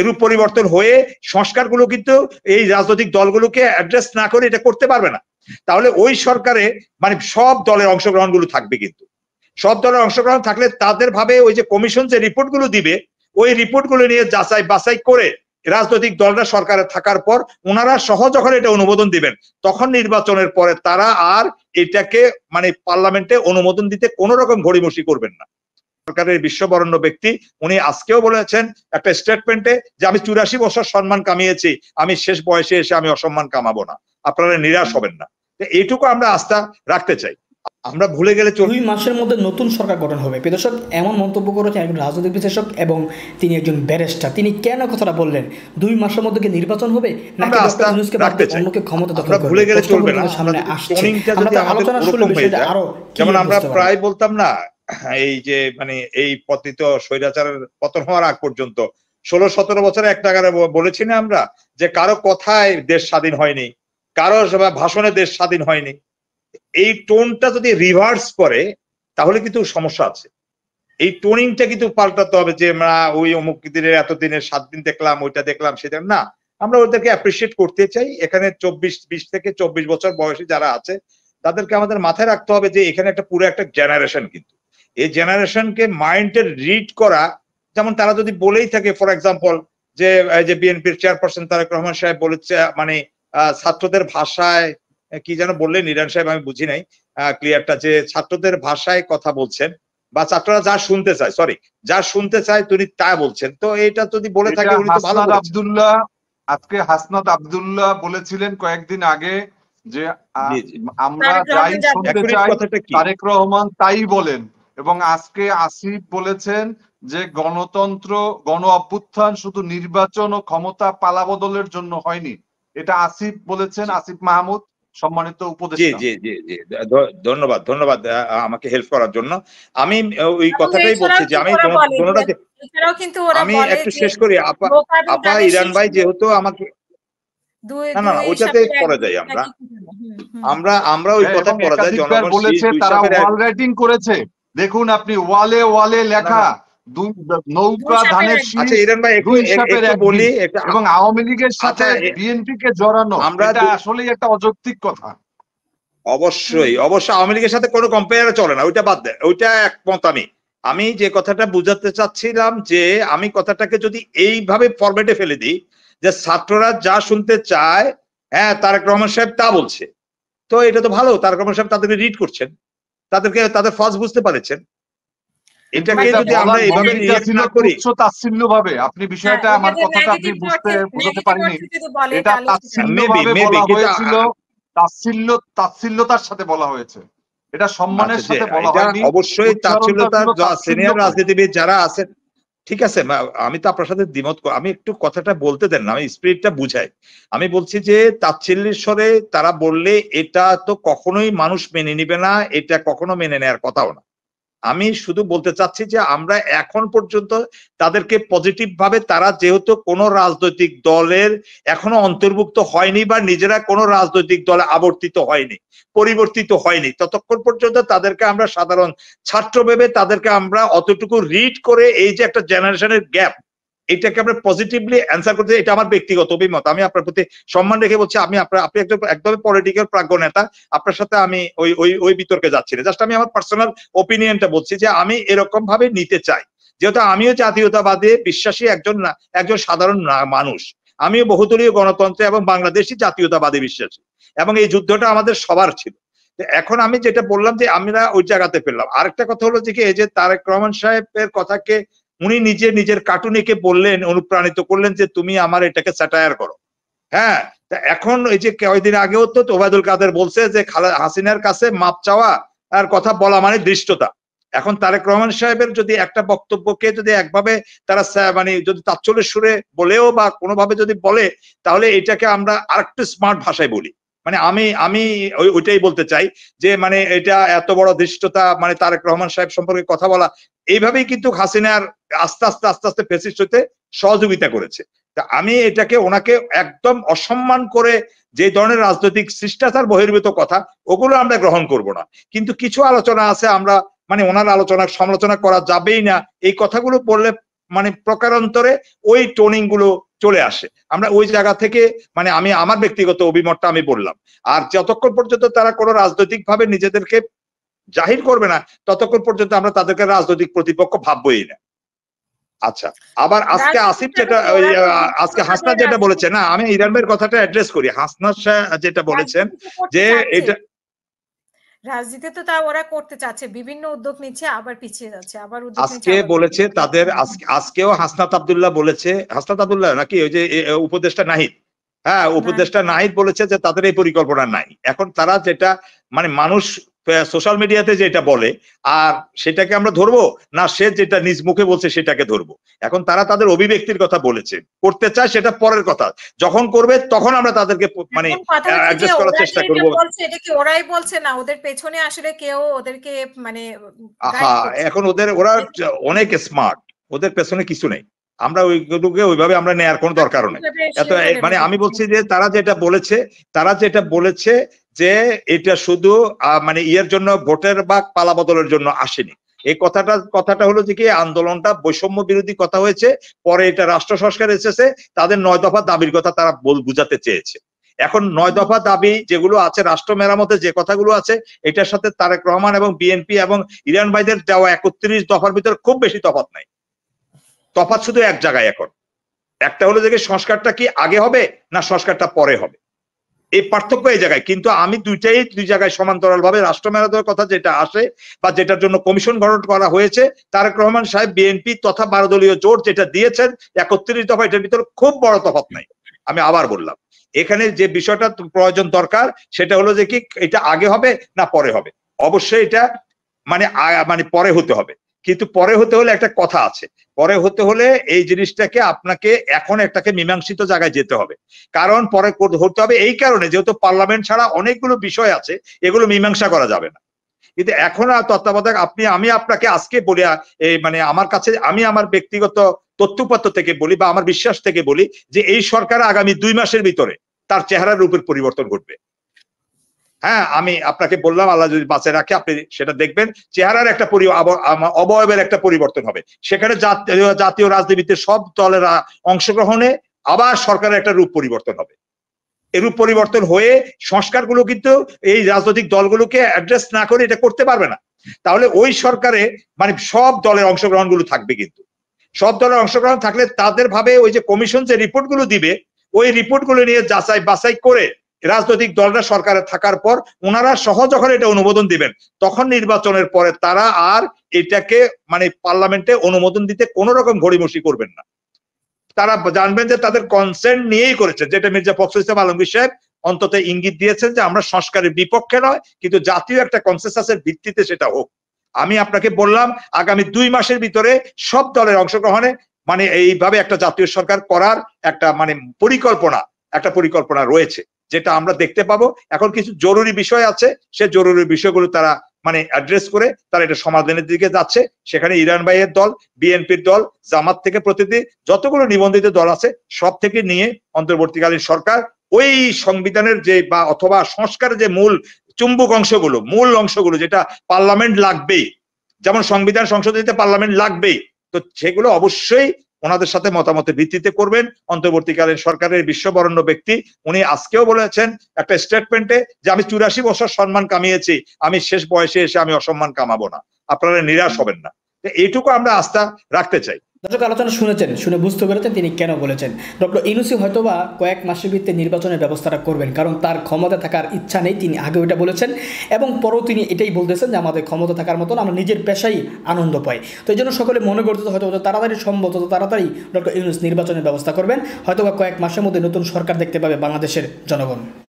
এরূপ পরিবর্তন হয়ে সংস্কারগুলো কিন্তু এই রাজনৈতিক দলগুলোকে অ্যাড্রেস না করে এটা করতে পারবে না তাহলে ওই সরকারে মানে সব দলের অংশগ্রহণগুলো থাকবে কিন্তু সব দলের অংশগ্রহণ থাকলে তাদের ভাবে ওই যে কমিশন যে রিপোর্টগুলো দিবে ওই রিপোর্টগুলো নিয়ে যাচাই বাছাই করে রাজনৈতিক দলরা সরকারে থাকার পর ওনারা সহ যখন এটা অনুমোদন দিবেন তখন নির্বাচনের পরে তারা আর এটাকে মানে পার্লামেন্টে অনুমোদন দিতে কোনো রকম ঘড়িমসি করবেন না সরকারের বিশ্ববরণ্য ব্যক্তি উনি আজকেও বলেছেন একটা স্টেটমেন্টে যে আমি চুরাশি বছর সম্মান কামিয়েছি আমি শেষ বয়সে এসে আমি অসম্মান কামাবো না আপনারা নিরাশ হবেন না এইটুকু আমরা আস্থা রাখতে চাই আমরা ভুলে গেলে দুই মাসের মধ্যে নতুন সরকার গঠন হবে দর্শক এমন মন্তব্য করেছেন একজন রাজনৈতিক বিশ্লেষক এবং তিনি একজন ব্যারেস্টার তিনি কেন কথাটা বললেন দুই মাসের মধ্যে কি নির্বাচন হবে নাকি অন্যকে ক্ষমতা দখল ভুলে গেলে চলবে না সামনে আসছে আমরা আলোচনা শুরু বিষয়টা আরো যেমন আমরা প্রায় বলতাম না এই যে মানে এই পতিত স্বৈরাচারের পতন হওয়ার আগ পর্যন্ত ষোলো সতেরো বছরে একটা বলেছি না আমরা যে কারো কথায় দেশ স্বাধীন হয়নি কারো ভাষণে দেশ স্বাধীন হয়নি এই টোনটা যদি রিভার্স করে তাহলে কিন্তু সমস্যা আছে এই টোনিংটা কিন্তু পাল্টাতে হবে যে আমরা ওই অমুক দিনের এতদিনের সাত দিন দেখলাম ওইটা দেখলাম সেটা না আমরা ওদেরকে অ্যাপ্রিসিয়েট করতে চাই এখানে চব্বিশ বিশ থেকে চব্বিশ বছর বয়সী যারা আছে তাদেরকে আমাদের মাথায় রাখতে হবে যে এখানে একটা পুরো একটা জেনারেশন কিন্তু এই জেনারেশনকে মাইন্ডের রিড করা যেমন তারা যদি বলেই থাকে ফর এক্সাম্পল যে যে বিএনপির চেয়ারপারসন তারেক রহমান সাহেব বলেছে মানে ছাত্রদের ভাষায় কি যেন বললেন ইরান সাহেব আমি বুঝি নাই ক্লিয়ারটা যে ছাত্রদের ভাষায় কথা বলছেন বা ছাত্ররা যা শুনতে চায় সরি যা শুনতে চায় তুমি তা বলছেন তো এটা যদি বলে থাকে উনি তো ভালো আব্দুল্লাহ আজকে হাসনাত আব্দুল্লাহ বলেছিলেন কয়েকদিন আগে যে আমরা যাই শুনতে চাই তারেক রহমান তাই বলেন এবং আজকে আসিফ বলেছেন যে গণতন্ত্র গণ অভ্যুত্থান শুধু নির্বাচন ও ক্ষমতা পালাবদলের জন্য হয়নি এটা আসিফ বলেছেন আসিফ মাহমুদ সম্মানিত ধন্যবাদ ধন্যবাদ আমাকে হেল্প করার জন্য আমি ওই কথাটাই বলছি যে আমি আমি একটু শেষ করি আপা ইরান ভাই যেহেতু আমাকে না না ইয়ে আমরা আমরা ওই হ্যাঁ, কথা পরে যাই জনগণ বলেছে তারা করেছে দেখুন আপনি ওয়ালে ওয়ালে লেখা নৌকা ধানের আচ্ছা, বলি এবং আওয়ামী লীগের আচ্ছা, সাথে বিএনপি জড়ানো আমরা আসলে একটা অযৌক্তিক কথা অবশ্যই অবশ্যই আওয়ামী লীগের সাথে কোনো কম্পেয়ার চলে না ওইটা বাদ দেয় ওইটা একমত আমি আমি যে কথাটা বুঝাতে চাচ্ছিলাম যে আমি কথাটাকে যদি এইভাবে ফরম্যাটে ফেলে দিই যে ছাত্ররা যা শুনতে চায় হ্যাঁ তারক রহমান সাহেব তা বলছে তো এটা তো ভালো তারক রহমান সাহেব তাদেরকে রিড করছেন তাদেরকে তাদের ফজ বুঝতে পারেছেন এটাকে যদি আমরা এইভাবে করি ভাবে আপনি বিষয়টা হ্যাঁ, আমার কথাটা আপনি বুঝতে বুঝতে পারেননি এটা তাচ্ছিল্য ভাবে বলা হয়েছিল সাথে বলা হয়েছে এটা সম্মানের আচ্ছা, সাথে বলা হয়নি অবশ্যই তাচ্ছিল্যতার সিনিয়র রাজনীতিবিদ যারা আছেন ঠিক আছে আমি তো আপনার সাথে দ্বিমত আমি একটু কথাটা বলতে দেন না আমি স্পিরিটটা বুঝাই আমি বলছি যে তাচ্ছিল্যেশ্বরে তারা বললে এটা তো কখনোই মানুষ মেনে নিবে না এটা কখনো মেনে নেয়ার কথাও না আমি শুধু বলতে চাচ্ছি যে আমরা এখন পর্যন্ত তাদেরকে পজিটিভ ভাবে তারা যেহেতু কোনো রাজনৈতিক দলের এখনো অন্তর্ভুক্ত হয়নি বা নিজেরা কোনো রাজনৈতিক দলে আবর্তিত হয়নি পরিবর্তিত হয়নি ততক্ষণ পর্যন্ত তাদেরকে আমরা সাধারণ ছাত্র ভেবে তাদেরকে আমরা অতটুকু রিড করে এই যে একটা জেনারেশনের গ্যাপ এটাকে আমরা পজিটিভলি অ্যান্সার করতে এটা আমার ব্যক্তিগত অভিমত আমি আপনার প্রতি সম্মান রেখে বলছি আমি আপনার আপনি একজন একদম পলিটিক্যাল প্রাজ্ঞ নেতা আপনার সাথে আমি ওই ওই ওই বিতর্কে যাচ্ছি না জাস্ট আমি আমার পার্সোনাল ওপিনিয়নটা বলছি যে আমি এরকম ভাবে নিতে চাই যেহেতু আমিও জাতীয়তাবাদে বিশ্বাসী একজন একজন সাধারণ মানুষ আমিও বহুদলীয় গণতন্ত্রে এবং বাংলাদেশি জাতীয়তাবাদে বিশ্বাসী এবং এই যুদ্ধটা আমাদের সবার ছিল এখন আমি যেটা বললাম যে আমরা ওই জায়গাতে পেলাম আরেকটা কথা হলো যে কি এই যে তারেক রহমান সাহেবের কথাকে উনি নিজে নিজের কার্টুনিকে বললেন অনুপ্রাণিত করলেন যে তুমি আমার এটাকে স্যাটায়ার করো হ্যাঁ এখন এই যে কয়েকদিন আগেও তো ওবায়দুল কাদের বলছে যে খালা হাসিনার কাছে মাপ চাওয়া আর কথা বলা মানে দৃষ্টতা এখন তারেক রহমান সাহেবের যদি একটা বক্তব্যকে যদি একভাবে তারা মানে যদি তাচ্ছলের সুরে বলেও বা কোনোভাবে যদি বলে তাহলে এটাকে আমরা আরেকটু স্মার্ট ভাষায় বলি মানে আমি আমি ওইটাই বলতে চাই যে মানে এটা এত বড় দৃষ্টতা মানে তারেক রহমান সাহেব সম্পর্কে কথা বলা এইভাবেই কিন্তু হাসিনার আস্তে আস্তে আস্তে আস্তে ফেসিস্ট হতে সহযোগিতা করেছে তা আমি এটাকে ওনাকে একদম অসম্মান করে যে ধরনের রাজনৈতিক শিষ্টাচার বহির্ভূত কথা ওগুলো আমরা গ্রহণ করব না কিন্তু কিছু আলোচনা আছে আমরা মানে ওনার আলোচনা সমালোচনা করা যাবেই না এই কথাগুলো পড়লে মানে প্রকারান্তরে ওই টোনিং গুলো চলে আসে আমরা ওই জায়গা থেকে মানে আমি আমার ব্যক্তিগত অভিমতটা আমি বললাম আর যতক্ষণ পর্যন্ত তারা কোনো রাজনৈতিক ভাবে নিজেদেরকে জাহির করবে না ততক্ষণ পর্যন্ত আমরা তাদেরকে রাজনৈতিক প্রতিপক্ষ ভাববই না আচ্ছা আবার আজকে আসিফ যেটা আজকে হাসনা যেটা বলেছে না আমি ইরানের কথাটা অ্যাড্রেস করি হাসনা যেটা বলেছেন যে এটা রাজনীতি তো তা ওরা করতে চাচ্ছে বিভিন্ন উদ্যোগ নিচ্ছে আবার পিছিয়ে যাচ্ছে আবার আজকে বলেছে তাদের আজকেও হাসনাত আবদুল্লাহ বলেছে হাসনাত আবদুল্লাহ নাকি ওই যে উপদেষ্টা নাহিদ হ্যাঁ উপদেষ্টা নাহিদ বলেছে যে তাদের এই পরিকল্পনা নাই এখন তারা যেটা মানে মানুষ সোশ্যাল মিডিয়াতে যেটা বলে আর সেটাকে আমরা ধরবো না সে যেটা নিজ মুখে বলছে সেটাকে ধরবো এখন তারা তাদের অভিব্যক্তির কথা বলেছে করতে চায় সেটা পরের কথা যখন করবে তখন আমরা তাদেরকে মানে অ্যাডজাস্ট করার চেষ্টা করব এটা কি ওরাই বলছে না ওদের পেছনে আসলে কেউ ওদেরকে মানে হ্যাঁ এখন ওদের ওরা অনেক স্মার্ট ওদের পেছনে কিছু নেই আমরা ওইগুলোকে ওইভাবে আমরা নেয়ার কোনো দরকার নেই এত মানে আমি বলছি যে তারা যেটা বলেছে তারা যেটা বলেছে যে এটা শুধু মানে ইয়ের জন্য ভোটের বা বদলের জন্য আসেনি এই কথাটা কথাটা হলো যে কি আন্দোলনটা বৈষম্য বিরোধী কথা হয়েছে পরে এটা রাষ্ট্র সংস্কার এসেছে তাদের নয় দফা দাবির কথা তারা বুঝাতে চেয়েছে এখন নয় দফা দাবি যেগুলো আছে রাষ্ট্র মেরামতে যে কথাগুলো আছে এটার সাথে তারেক রহমান এবং বিএনপি এবং ইরান ভাইদের দেওয়া একত্রিশ দফার ভিতরে খুব বেশি তফাত নাই তফাৎ শুধু এক জায়গায় এখন একটা হলো যে সংস্কারটা কি আগে হবে না সংস্কারটা পরে হবে এই পার্থক্য এই জায়গায় কিন্তু আমি দুইটাই দুই জায়গায় সমান্তরাল ভাবে রাষ্ট্র মেরাদের কথা যেটা আসে বা যেটার জন্য কমিশন গঠন করা হয়েছে তারেক রহমান সাহেব বিএনপি তথা দলীয় জোট যেটা দিয়েছেন একত্রিশ দফা এটার ভিতরে খুব বড় তফাৎ নাই আমি আবার বললাম এখানে যে বিষয়টা প্রয়োজন দরকার সেটা হলো যে কি এটা আগে হবে না পরে হবে অবশ্যই এটা মানে মানে পরে হতে হবে কিন্তু পরে হতে হলে একটা কথা আছে পরে হতে হলে এই জিনিসটাকে আপনাকে এখন একটাকে মীমাংসিত জায়গায় যেতে হবে কারণ পরে হতে হবে এই কারণে যেহেতু পার্লামেন্ট ছাড়া অনেকগুলো বিষয় আছে এগুলো মীমাংসা করা যাবে না কিন্তু এখন আর তত্ত্বাবধায়ক আপনি আমি আপনাকে আজকে বলি এই মানে আমার কাছে আমি আমার ব্যক্তিগত তথ্যপত্র থেকে বলি বা আমার বিশ্বাস থেকে বলি যে এই সরকার আগামী দুই মাসের ভিতরে তার চেহারার রূপের পরিবর্তন ঘটবে হ্যাঁ আমি আপনাকে বললাম আল্লাহ যদি বাঁচে রাখে আপনি সেটা দেখবেন চেহারার একটা অবয়বের একটা পরিবর্তন হবে সেখানে জাতীয় রাজনীতিতে সব দলের অংশগ্রহণে আবার সরকারের একটা রূপ পরিবর্তন হবে এরূপ পরিবর্তন হয়ে সংস্কারগুলো কিন্তু এই রাজনৈতিক দলগুলোকে অ্যাড্রেস না করে এটা করতে পারবে না তাহলে ওই সরকারে মানে সব দলের অংশগ্রহণগুলো থাকবে কিন্তু সব দলের অংশগ্রহণ থাকলে তাদের ভাবে ওই যে কমিশন যে রিপোর্টগুলো দিবে ওই রিপোর্টগুলো নিয়ে যাচাই বাছাই করে রাজনৈতিক দলরা সরকারে থাকার পর ওনারা সহ যখন এটা অনুমোদন দিবেন তখন নির্বাচনের পরে তারা আর এটাকে মানে পার্লামেন্টে অনুমোদন দিতে কোনো রকম ঘড়িমসি করবেন না তারা জানবেন যে তাদের কনসেন্ট নিয়েই করেছে যেটা মির্জা ফখরুল ইসলাম আলমগীর সাহেব অন্তত ইঙ্গিত দিয়েছেন যে আমরা সংস্কারের বিপক্ষে নয় কিন্তু জাতীয় একটা কনসেন্সাসের ভিত্তিতে সেটা হোক আমি আপনাকে বললাম আগামী দুই মাসের ভিতরে সব দলের অংশগ্রহণে মানে এইভাবে একটা জাতীয় সরকার করার একটা মানে পরিকল্পনা একটা পরিকল্পনা রয়েছে যেটা আমরা দেখতে পাবো এখন কিছু জরুরি বিষয় আছে সে জরুরি বিষয়গুলো তারা মানে অ্যাড্রেস করে তারা এটা সমাধানের দিকে যাচ্ছে সেখানে ইরান ভাইয়ের দল বিএনপির দল জামাত থেকে প্রতিটি যতগুলো নিবন্ধিত দল আছে সব থেকে নিয়ে অন্তর্বর্তীকালীন সরকার ওই সংবিধানের যে বা অথবা সংস্কারের যে মূল চুম্বক অংশগুলো মূল অংশগুলো যেটা পার্লামেন্ট লাগবেই যেমন সংবিধান সংশোধনীতে পার্লামেন্ট লাগবেই তো সেগুলো অবশ্যই ওনাদের সাথে মতামতের ভিত্তিতে করবেন অন্তর্বর্তীকালীন সরকারের বিশ্ববরণ্য ব্যক্তি উনি আজকেও বলেছেন একটা স্টেটমেন্টে যে আমি চুরাশি বছর সম্মান কামিয়েছি আমি শেষ বয়সে এসে আমি অসম্মান কামাবো না আপনারা নিরাশ হবেন না এইটুকু আমরা আস্থা রাখতে চাই দর্শক আলোচনা শুনেছেন শুনে বুঝতে পেরেছেন তিনি কেন বলেছেন ডক্টর ইনুসি হয়তোবা কয়েক মাসের ভিত্তিতে নির্বাচনের ব্যবস্থাটা করবেন কারণ তার ক্ষমতা থাকার ইচ্ছা নেই তিনি আগেও এটা বলেছেন এবং পরেও তিনি এটাই বলতেছেন যে আমাদের ক্ষমতা থাকার মতন আমরা নিজের পেশাই আনন্দ পাই তো এই জন্য সকলে মনে করতে হয়তো তাড়াতাড়ি সম্ভব তত তাড়াতাড়ি ডক্টর ইউনুস নির্বাচনের ব্যবস্থা করবেন হয়তোবা কয়েক মাসের মধ্যে নতুন সরকার দেখতে পাবে বাংলাদেশের জনগণ